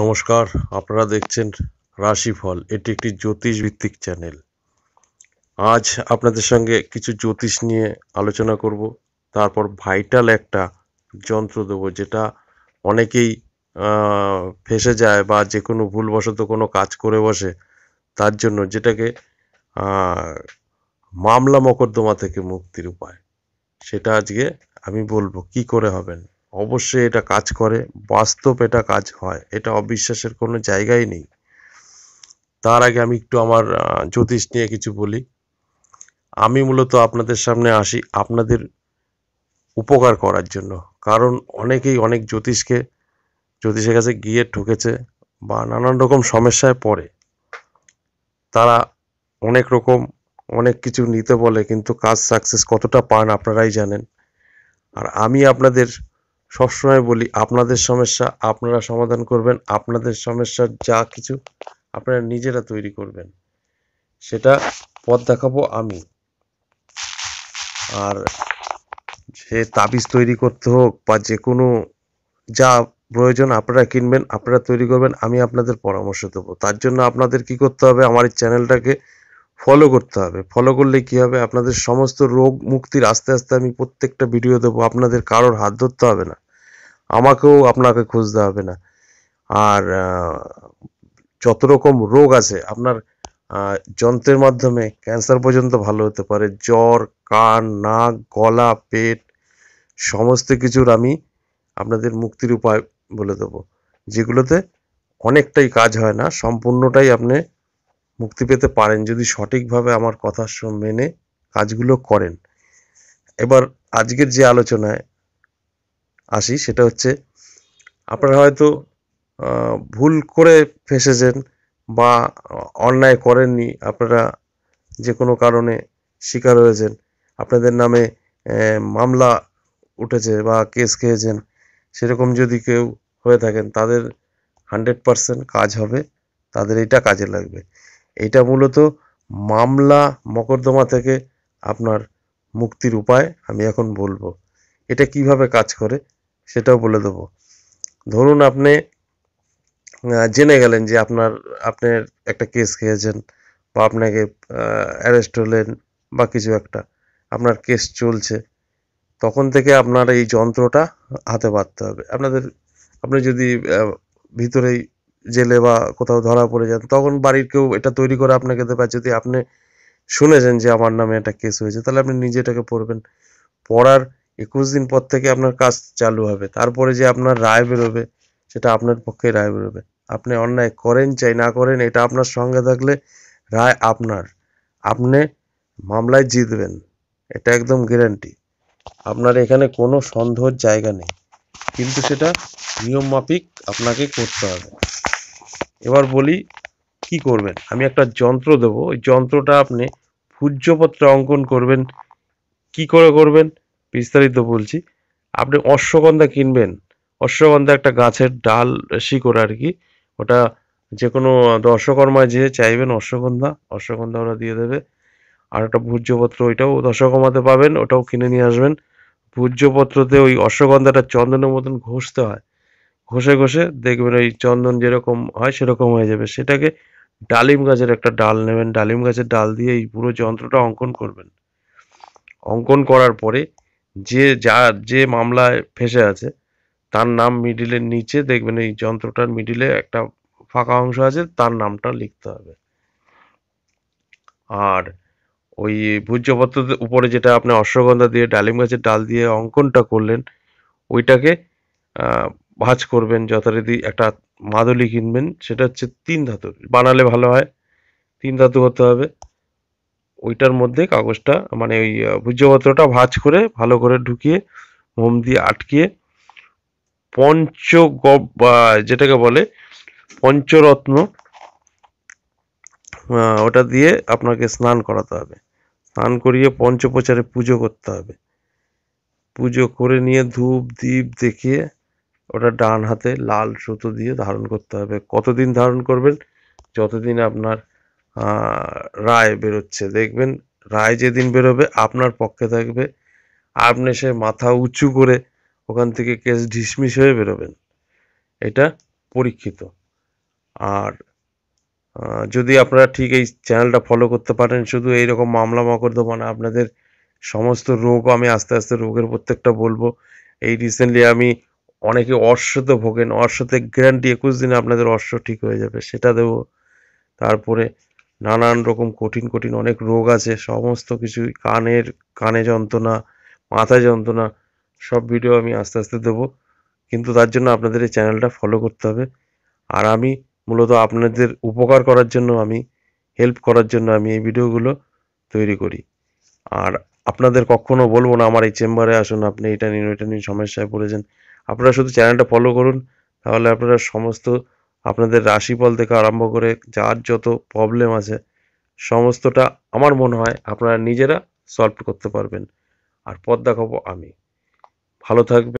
নমস্কার আপনারা দেখছেন রাশিফল এটি একটি জ্যোতিষ ভিত্তিক চ্যানেল আজ আপনাদের সঙ্গে কিছু জ্যোতিষ নিয়ে আলোচনা করব তারপর ভাইটাল একটা যন্ত্র দেবো যেটা অনেকেই ফেসে যায় বা যে কোনো ভুলবশত কোনো কাজ করে বসে তার জন্য যেটাকে মামলা মকদ্দমা থেকে মুক্তির উপায় সেটা আজকে আমি বলবো কি করে হবেন অবশ্যই এটা কাজ করে বাস্তব এটা কাজ হয় এটা অবিশ্বাসের কোনো জায়গাই নেই তার আগে আমি একটু আমার জ্যোতিষ নিয়ে কিছু বলি আমি মূলত আপনাদের সামনে আসি আপনাদের উপকার করার জন্য কারণ অনেকেই অনেক জ্যোতিষকে জ্যোতিষের কাছে গিয়ে ঠকেছে বা নানান রকম সমস্যায় পড়ে তারা অনেক রকম অনেক কিছু নিতে বলে কিন্তু কাজ সাকসেস কতটা পান আপনারাই জানেন আর আমি আপনাদের সবসময় বলি আপনাদের সমস্যা আপনারা সমাধান করবেন আপনাদের সমস্যার যা কিছু আপনারা নিজেরা তৈরি করবেন সেটা পথ দেখাবো আমি আর সে তাবিজ তৈরি করতে হোক বা যে কোনো যা প্রয়োজন আপনারা কিনবেন আপনারা তৈরি করবেন আমি আপনাদের পরামর্শ দেবো তার জন্য আপনাদের কি করতে হবে আমার এই চ্যানেলটাকে ফলো করতে হবে ফলো করলে কি হবে আপনাদের সমস্ত রোগ মুক্তির আস্তে আস্তে আমি প্রত্যেকটা ভিডিও দেবো আপনাদের কারোর হাত ধরতে হবে না আমাকেও আপনাকে খুঁজতে হবে না আর যত রকম রোগ আছে আপনার যন্ত্রের মাধ্যমে ক্যান্সার পর্যন্ত ভালো হতে পারে জ্বর কান নাক গলা পেট সমস্ত কিছুর আমি আপনাদের মুক্তির উপায় বলে দেবো যেগুলোতে অনেকটাই কাজ হয় না সম্পূর্ণটাই আপনি মুক্তি পেতে পারেন যদি সঠিকভাবে আমার কথা মেনে কাজগুলো করেন এবার আজকের যে আলোচনায় আসি সেটা হচ্ছে আপনারা হয়তো ভুল করে ফেসেছেন বা অন্যায় করেননি আপনারা যে কোনো কারণে শিকার হয়েছেন আপনাদের নামে মামলা উঠেছে বা কেস খেয়েছেন সেরকম যদি কেউ হয়ে থাকেন তাদের হান্ড্রেড পারসেন্ট কাজ হবে তাদের এটা কাজে লাগবে এটা মূলত মামলা মকদ্দমা থেকে আপনার মুক্তির উপায় আমি এখন বলবো এটা কিভাবে কাজ করে সেটাও বলে দেব ধরুন আপনি জেনে গেলেন যে আপনার আপনি একটা কেস খেয়েছেন বা আপনাকে অ্যারেস্ট হলেন বা কিছু একটা আপনার কেস চলছে তখন থেকে আপনার এই যন্ত্রটা হাতে বাঁধতে হবে আপনাদের আপনি যদি ভিতরেই জেলে বা কোথাও ধরা পড়ে যান তখন বাড়ির কেউ এটা তৈরি করে আপনাকে দেবে যদি আপনি শুনেছেন যে আমার নামে একটা কেস হয়েছে তাহলে আপনি নিজে এটাকে পড়বেন পড়ার একুশ দিন পর থেকে আপনার কাজ চালু হবে তারপরে যে আপনার রায় বেরোবে সেটা আপনার পক্ষে রায় বেরোবে আপনি অন্যায় করেন চাই না করেন এটা আপনার সঙ্গে থাকলে রায় আপনার আপনি মামলায় জিতবেন এটা একদম গ্যারান্টি আপনার এখানে কোনো সন্দেহের জায়গা নেই কিন্তু সেটা নিয়ম মাফিক আপনাকে করতে হবে এবার বলি কি করবেন আমি একটা যন্ত্র দেব ওই যন্ত্রটা আপনি ভূজ্যপত্রে অঙ্কন করবেন কি করে করবেন বিস্তারিত বলছি আপনি অশ্বগন্ধা কিনবেন অশ্বগন্ধা একটা গাছের ডাল শিকড় আর কি ওটা যে কোনো দর্শকর্মায় যে চাইবেন অশ্বগন্ধা অশ্বগন্ধা ওরা দিয়ে দেবে আর একটা ভূজ্যপত্র ওইটাও দশকর্মাতে পাবেন ওটাও কিনে নিয়ে আসবেন ভূজ্যপত্রতে ওই অশ্বগন্ধাটা চন্দনের মতন ঘষতে হয় ঘষে ঘষে দেখবেন ওই চন্দন যেরকম হয় সেরকম হয়ে যাবে সেটাকে ডালিম গাছের একটা ডাল নেবেন ডালিম গাছের ডাল দিয়ে এই পুরো যন্ত্রটা অঙ্কন করবেন অঙ্কন করার পরে যে যার যে মামলায় ফেসে আছে তার নাম মিডিলের নিচে দেখবেন এই যন্ত্রটার মিডিলে একটা ফাঁকা অংশ আছে তার নামটা লিখতে হবে আর ওই ভূজ্যপত্রের উপরে যেটা আপনি অশ্বগন্ধা দিয়ে ডালিম গাছের ডাল দিয়ে অঙ্কনটা করলেন ওইটাকে ভাজ করবেন যথারীতি একটা মাদলি কিনবেন সেটা হচ্ছে তিন ধাতু বানালে ভালো হয় তিন ধাতু হতে হবে ওইটার মধ্যে কাগজটা মানে ওই ভূজ্যপত্রটা ভাজ করে ভালো করে ঢুকিয়ে মোম দিয়ে আটকিয়ে বা যেটাকে বলে পঞ্চরত্ন ওটা দিয়ে আপনাকে স্নান করাতে হবে স্নান করিয়ে পঞ্চপ্রচারে পুজো করতে হবে পুজো করে নিয়ে ধূপ দ্বীপ দেখিয়ে ওটা ডান হাতে লাল সুতো দিয়ে ধারণ করতে হবে কতদিন ধারণ করবেন যতদিন আপনার রায় বেরোচ্ছে দেখবেন রায় যেদিন বেরোবে আপনার পক্ষে থাকবে আপনি সে মাথা উঁচু করে ওখান থেকে কেস ঢিসমিস হয়ে বেরোবেন এটা পরীক্ষিত আর যদি আপনারা ঠিক এই চ্যানেলটা ফলো করতে পারেন শুধু এইরকম মামলা মকদ্দমা না মানে আপনাদের সমস্ত রোগ আমি আস্তে আস্তে রোগের প্রত্যেকটা বলবো এই রিসেন্টলি আমি অনেকে অশ্বতে ভোগেন অশ্বতে গ্যারান্টি একুশ দিনে আপনাদের অশ্ব ঠিক হয়ে যাবে সেটা দেব তারপরে নানান রকম কঠিন কঠিন অনেক রোগ আছে সমস্ত কিছুই কানের কানে যন্ত্রণা মাথা যন্ত্রণা সব ভিডিও আমি আস্তে আস্তে দেবো কিন্তু তার জন্য আপনাদের এই চ্যানেলটা ফলো করতে হবে আর আমি মূলত আপনাদের উপকার করার জন্য আমি হেল্প করার জন্য আমি এই ভিডিওগুলো তৈরি করি আর আপনাদের কখনো বলবো না আমার এই চেম্বারে আসুন আপনি এটা নিন ওইটা নিন সমস্যায় পড়েছেন আপনারা শুধু চ্যানেলটা ফলো করুন তাহলে আপনারা সমস্ত আপনাদের রাশিফল থেকে আরম্ভ করে যার যত প্রবলেম আছে সমস্তটা আমার মনে হয় আপনারা নিজেরা সলভ করতে পারবেন আর পদ্মা দেখাবো আমি ভালো থাকবে